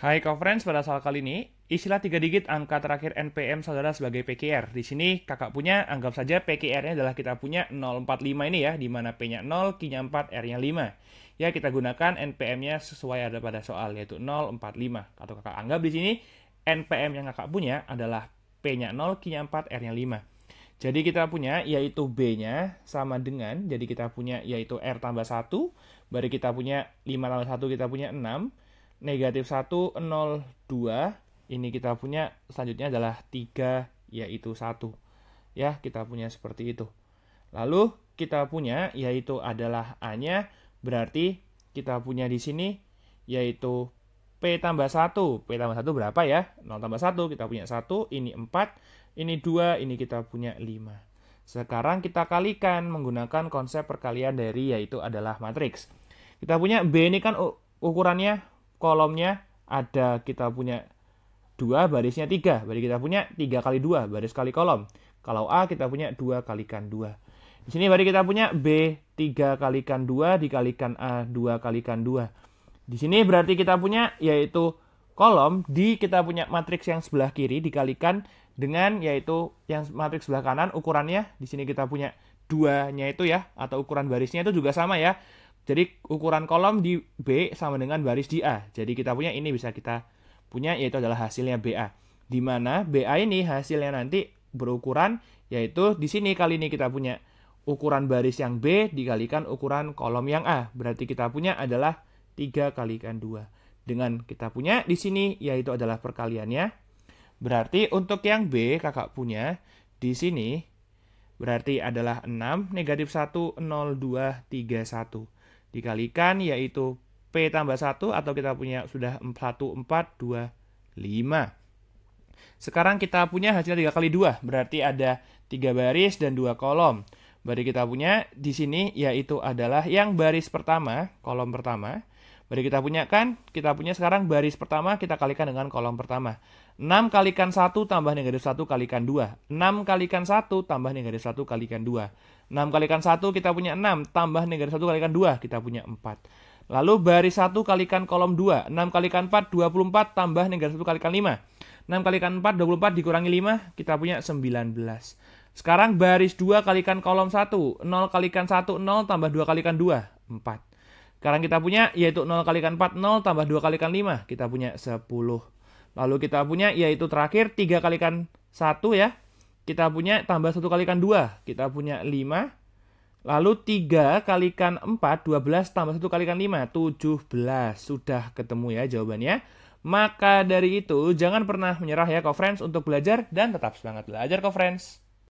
Hai Conference, pada soal kali ini, istilah tiga digit angka terakhir NPM saudara sebagai PKR. Di sini kakak punya, anggap saja PKR-nya adalah kita punya 045 ini ya, di mana P-nya 0, Q-nya 4, R-nya 5. Ya, kita gunakan NPM-nya sesuai ada pada soal, yaitu 045. Atau kakak anggap di sini, NPM yang kakak punya adalah P-nya 0, Q-nya 4, R-nya 5. Jadi kita punya yaitu B-nya sama dengan, jadi kita punya yaitu R tambah 1, baru kita punya 5 tambah 1 kita punya 6, negatif 1, 0, 2. Ini kita punya selanjutnya adalah 3, yaitu 1. Ya, kita punya seperti itu. Lalu kita punya yaitu adalah A-nya, berarti kita punya di sini yaitu P tambah 1. P tambah 1 berapa ya? 0 tambah 1, kita punya 1, ini 4, ini 2, ini kita punya 5. Sekarang kita kalikan menggunakan konsep perkalian dari yaitu adalah matriks. Kita punya B ini kan ukurannya kolomnya ada kita punya dua barisnya tiga Berarti kita punya tiga kali dua baris kali kolom. Kalau A kita punya dua kalikan dua Di sini berarti kita punya B tiga kalikan dua dikalikan A dua kalikan dua Di sini berarti kita punya yaitu kolom di kita punya matriks yang sebelah kiri dikalikan dengan yaitu yang matriks sebelah kanan ukurannya di sini kita punya duanya nya itu ya atau ukuran barisnya itu juga sama ya. Jadi ukuran kolom di B sama dengan baris di A. Jadi kita punya ini bisa kita punya yaitu adalah hasilnya BA. Di mana BA ini hasilnya nanti berukuran yaitu di sini kali ini kita punya ukuran baris yang B dikalikan ukuran kolom yang A. Berarti kita punya adalah 3 kalikan 2. Dengan kita punya di sini yaitu adalah perkaliannya. Berarti untuk yang B kakak punya di sini berarti adalah 6 negatif 1 0 2 3 1 dikalikan yaitu P tambah 1 atau kita punya sudah 1, 4, 2, 5. Sekarang kita punya hasilnya 3 kali 2, berarti ada 3 baris dan 2 kolom. Berarti kita punya di sini yaitu adalah yang baris pertama, kolom pertama, bagi kita punya kan, kita punya sekarang baris pertama kita kalikan dengan kolom pertama. 6 kalikan 1 tambah negatif 1 kalikan 2. 6 kalikan 1 tambah negatif 1 kalikan 2. 6 kalikan 1 kita punya 6, tambah negatif 1 kalikan 2 kita punya 4. Lalu baris 1 kalikan kolom 2. 6 kalikan 4, 24, tambah negatif 1 kalikan 5. 6 kalikan 4, 24 dikurangi 5, kita punya 19. Sekarang baris 2 kalikan kolom 1. 0 kalikan 1, 0, tambah 2 kalikan 2, 4. Sekarang kita punya yaitu 0 kali 4, 0 tambah 2 kali 5. Kita punya 10. Lalu kita punya yaitu terakhir 3 kali 1 ya. Kita punya tambah 1 kali 2. Kita punya 5. Lalu 3 kali 4, 12 tambah 1 kali 5, 17. Sudah ketemu ya jawabannya. Maka dari itu, jangan pernah menyerah ya, co-friends, untuk belajar dan tetap semangat belajar, co-friends.